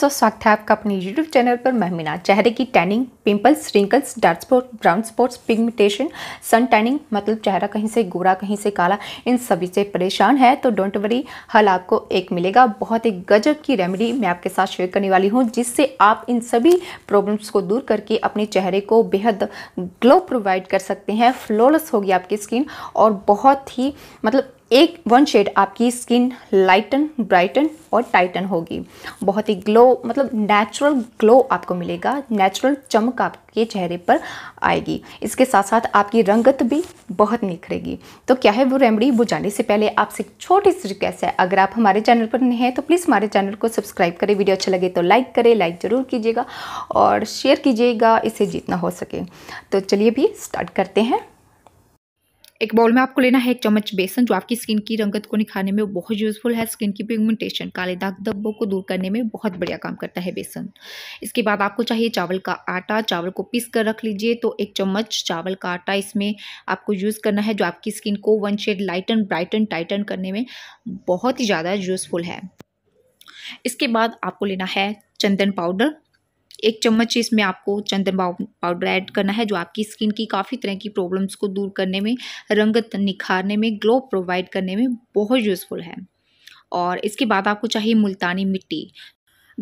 तो स्वागत है आपका अपने यूट्यूब चैनल पर महमीना चेहरे की tanning pimples wrinkles dark spot brown spots pigmentation sun tanning मतलब चेहरा कहीं से गोरा कहीं से काला इन सभी से परेशान है तो डोंट वरी हल आपको एक मिलेगा बहुत ही गजब की रेमेडी मैं आपके साथ शेयर करने वाली हूँ जिससे आप इन सभी प्रॉब्लम्स को दूर करके अपने चेहरे को बेहद ग्लो प्रोवाइड कर सकते हैं फ्लॉलेस होगी आपकी स्किन और बहुत ही मतलब एक वन शेड आपकी स्किन लाइटन ब्राइटन और टाइटन होगी बहुत ही ग्लो मतलब नेचुरल ग्लो आपको मिलेगा नेचुरल चमक आपके चेहरे पर आएगी इसके साथ साथ आपकी रंगत भी बहुत निखरेगी तो क्या है वो रेमडी वो जानने से पहले आपसे छोटी सी रिक्वेस्ट है अगर आप हमारे चैनल पर नहीं हैं तो प्लीज़ हमारे चैनल को सब्सक्राइब करें वीडियो अच्छा लगे तो लाइक करें लाइक ज़रूर कीजिएगा और शेयर कीजिएगा इसे जितना हो सके तो चलिए भी स्टार्ट करते हैं एक बाउल में आपको लेना है एक चम्मच बेसन जो आपकी स्किन की रंगत को निखारने में बहुत यूज़फुल है स्किन की पिगमेंटेशन काले दाग धब्बों को दूर करने में बहुत बढ़िया काम करता है बेसन इसके बाद आपको चाहिए चावल का आटा चावल को पीस कर रख लीजिए तो एक चम्मच चावल का आटा इसमें आपको यूज़ करना है जो आपकी स्किन को one shade lighten brighten tighten करने में बहुत ही ज़्यादा यूज़फुल है इसके बाद आपको लेना है चंदन पाउडर एक चम्मच इसमें आपको चंदन पाउडर ऐड करना है जो आपकी स्किन की काफ़ी तरह की प्रॉब्लम्स को दूर करने में रंगत निखारने में ग्लो प्रोवाइड करने में बहुत यूज़फुल है और इसके बाद आपको चाहिए मुल्तानी मिट्टी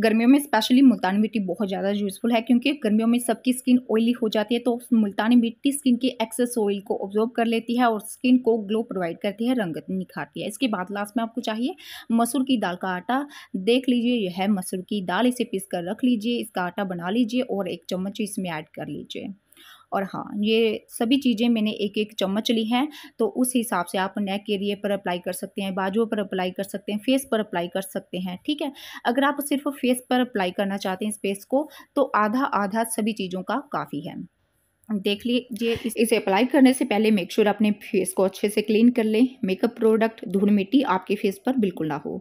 गर्मियों में स्पेशली मुल्तानी मिट्टी बहुत ज़्यादा यूज़फुल है क्योंकि गर्मियों में सबकी स्किन ऑयली हो जाती है तो मुल्तानी मिट्टी स्किन के एक्सेस ऑयल को ऑब्जॉर्व कर लेती है और स्किन को ग्लो प्रोवाइड करती है रंगत निखारती है इसके बाद लास्ट में आपको चाहिए मसूर की दाल का आटा देख लीजिए यह है मसूर की दाल इसे पीस कर रख लीजिए इसका आटा बना लीजिए और एक चम्मच इसमें ऐड कर लीजिए और हाँ ये सभी चीज़ें मैंने एक एक चम्मच ली हैं तो उस हिसाब से आप नेक एरिए पर अप्लाई कर सकते हैं बाजुओं पर अप्लाई कर सकते हैं फेस पर अप्लाई कर सकते हैं ठीक है अगर आप सिर्फ फेस पर अप्लाई करना चाहते हैं इस फेस को तो आधा आधा सभी चीज़ों का काफ़ी है देख लीजिए इसे अप्लाई करने से पहले मेक श्योर अपने फेस को अच्छे से क्लीन कर लें मेकअप प्रोडक्ट धूल मिट्टी आपके फेस पर बिल्कुल ना हो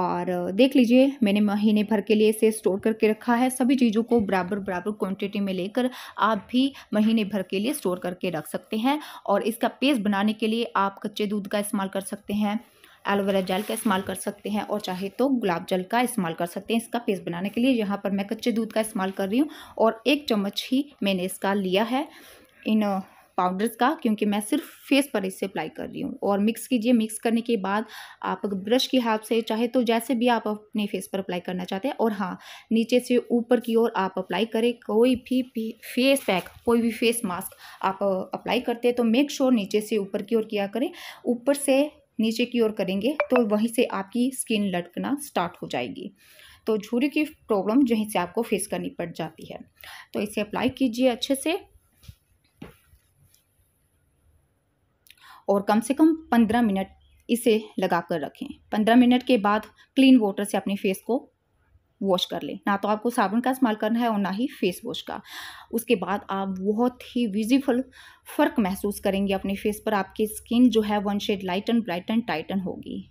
और देख लीजिए मैंने महीने भर के लिए इसे स्टोर करके रखा है सभी चीज़ों को बराबर बराबर क्वांटिटी में लेकर आप भी महीने भर के लिए स्टोर करके रख सकते हैं और इसका पेस्ट बनाने के लिए आप कच्चे दूध का इस्तेमाल कर सकते हैं एलोवेरा जेल का इस्तेमाल कर सकते हैं और चाहे तो गुलाब जल का इस्तेमाल कर सकते हैं इसका पेस्ट बनाने के लिए यहाँ पर मैं कच्चे दूध का इस्तेमाल कर रही हूँ और एक चम्मच ही मैंने इसका लिया है इन पाउडर्स का क्योंकि मैं सिर्फ फेस पर इसे अप्लाई कर रही हूँ और मिक्स कीजिए मिक्स करने के बाद आप ब्रश की हाथ से चाहे तो जैसे भी आप अपने फेस पर अप्लाई करना चाहते हैं और हाँ नीचे से ऊपर की ओर आप अप्लाई करें कोई भी फेस पैक कोई भी फेस मास्क आप अप्लाई करते हैं तो मेक श्योर नीचे से ऊपर की ओर किया करें ऊपर से नीचे की ओर करेंगे तो वहीं से आपकी स्किन लटकना स्टार्ट हो जाएगी तो झूरी की प्रॉब्लम जहीं से आपको फेस करनी पड़ जाती है तो इसे अप्लाई कीजिए अच्छे से और कम से कम पंद्रह मिनट इसे लगा कर रखें पंद्रह मिनट के बाद क्लीन वाटर से अपने फेस को वॉश कर लें ना तो आपको साबुन का इस्तेमाल करना है और ना ही फेस वॉश का उसके बाद आप बहुत ही विजिबल फ़र्क महसूस करेंगे अपने फेस पर आपकी स्किन जो है one shade light and bright and tighten होगी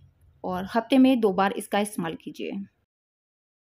और हफ्ते में दो बार इसका इस्तेमाल कीजिए